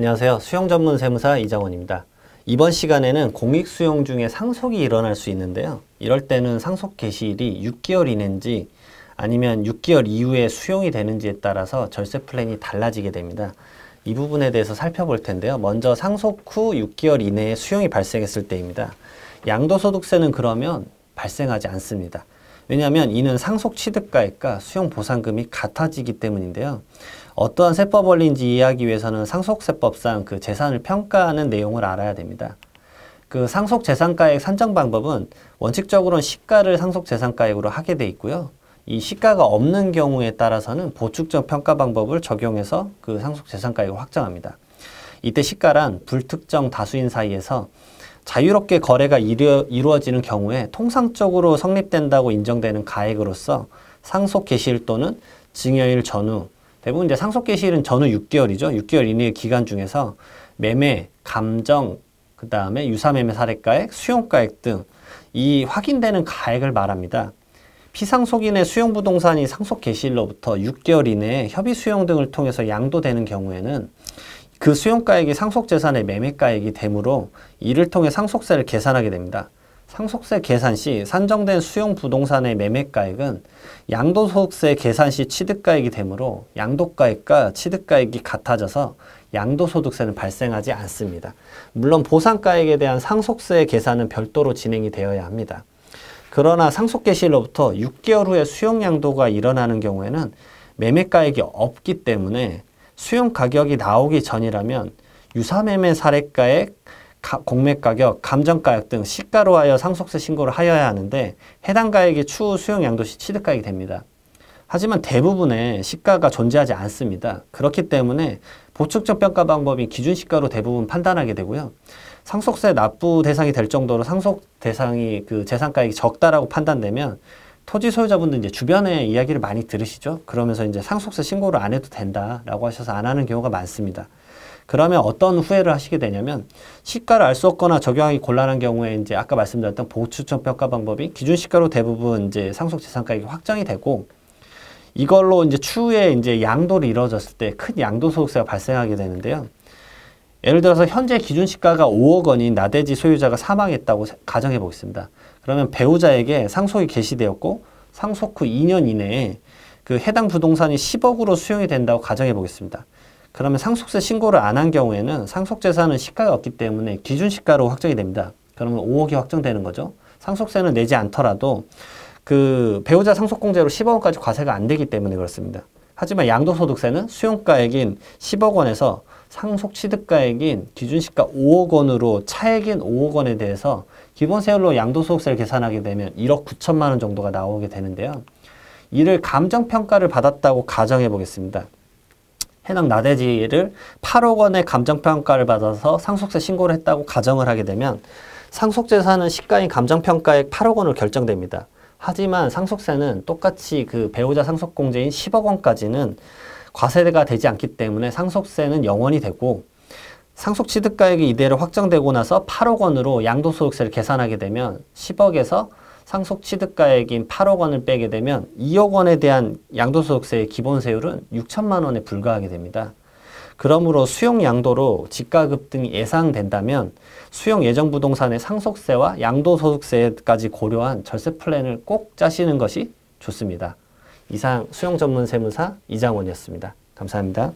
안녕하세요. 수영 전문 세무사 이장원입니다. 이번 시간에는 공익 수영 중에 상속이 일어날 수 있는데요. 이럴 때는 상속 개시일이 6개월 이내인지 아니면 6개월 이후에 수용이 되는지에 따라서 절세 플랜이 달라지게 됩니다. 이 부분에 대해서 살펴볼 텐데요. 먼저 상속 후 6개월 이내에 수용이 발생했을 때입니다. 양도소득세는 그러면 발생하지 않습니다. 왜냐하면 이는 상속 취득가액과 수용 보상금이 같아지기 때문인데요. 어떠한 세법 원리인지 이해하기 위해서는 상속세법상 그 재산을 평가하는 내용을 알아야 됩니다. 그 상속 재산가액 산정 방법은 원칙적으로는 시가를 상속 재산가액으로 하게 돼 있고요. 이 시가가 없는 경우에 따라서는 보축적 평가 방법을 적용해서 그 상속 재산가액을 확정합니다. 이때 시가란 불특정 다수인 사이에서 자유롭게 거래가 이루, 이루어지는 경우에 통상적으로 성립된다고 인정되는 가액으로서 상속 개시일 또는 증여일 전후 대부분 이제 상속 개시일은 전후 6개월이죠. 6개월 이내의 기간 중에서 매매, 감정, 그 다음에 유사매매 사례가액, 수용가액 등 이 확인되는 가액을 말합니다. 피상속인의 수용부동산이 상속 개시일로부터 6개월 이내에 협의 수용 등을 통해서 양도되는 경우에는 그 수용가액이 상속재산의 매매가액이 되므로 이를 통해 상속세를 계산하게 됩니다. 상속세 계산 시 산정된 수용 부동산의 매매가액은 양도소득세 계산 시 취득가액이 되므로 양도가액과 취득가액이 같아져서 양도소득세는 발생하지 않습니다. 물론 보상가액에 대한 상속세 계산은 별도로 진행이 되어야 합니다. 그러나 상속개시로부터 6개월 후에 수용양도가 일어나는 경우에는 매매가액이 없기 때문에 수용 가격이 나오기 전이라면 유사매매 사례가액, 공매 가격, 감정 가격 등 시가로 하여 상속세 신고를 하여야 하는데 해당 가액이 추후 수용 양도시 취득가액이 됩니다. 하지만 대부분의 시가가 존재하지 않습니다. 그렇기 때문에 보충적 평가 방법이 기준 시가로 대부분 판단하게 되고요. 상속세 납부 대상이 될 정도로 상속 대상이 그 재산가액이 적다라고 판단되면 토지 소유자분들 이제 주변에 이야기를 많이 들으시죠. 그러면서 이제 상속세 신고를 안 해도 된다라고 하셔서 안 하는 경우가 많습니다. 그러면 어떤 후회를 하시게 되냐면 시가를 알 수 없거나 적용하기 곤란한 경우에 이제 아까 말씀드렸던 보수추천 평가 방법이 기준 시가로 대부분 이제 상속재산가액이 확정이 되고 이걸로 이제 추후에 이제 양도를 이루어졌을 때 큰 양도 소득세가 발생하게 되는데요. 예를 들어서 현재 기준 시가가 5억 원인 나대지 소유자가 사망했다고 가정해 보겠습니다. 그러면 배우자에게 상속이 개시되었고 상속 후 2년 이내에 그 해당 부동산이 10억으로 수용이 된다고 가정해 보겠습니다. 그러면 상속세 신고를 안 한 경우에는 상속재산은 시가가 없기 때문에 기준 시가로 확정이 됩니다. 그러면 5억이 확정되는 거죠. 상속세는 내지 않더라도 그 배우자 상속공제로 10억 원까지 과세가 안 되기 때문에 그렇습니다. 하지만 양도소득세는 수용가액인 10억 원에서 상속 취득가액인 기준시가 5억 원으로 차액인 5억 원에 대해서 기본세율로 양도소득세를 계산하게 되면 1억 9천만 원 정도가 나오게 되는데요. 이를 감정평가를 받았다고 가정해 보겠습니다. 해당 나대지를 8억 원의 감정평가를 받아서 상속세 신고를 했다고 가정을 하게 되면 상속재산은 시가인 감정평가액 8억 원으로 결정됩니다. 하지만 상속세는 똑같이 그 배우자 상속공제인 10억 원까지는 과세가 되지 않기 때문에 상속세는 영원히 되고 상속취득가액이 이대로 확정되고 나서 8억 원으로 양도소득세를 계산하게 되면 10억에서 상속취득가액인 8억 원을 빼게 되면 2억 원에 대한 양도소득세의 기본세율은 6천만 원에 불과하게 됩니다. 그러므로 수용 양도로 집가급 등이 예상된다면 수용 예정 부동산의 상속세와 양도소득세까지 고려한 절세 플랜을 꼭 짜시는 것이 좋습니다. 이상 수영 전문 세무사 이장원이었습니다. 감사합니다.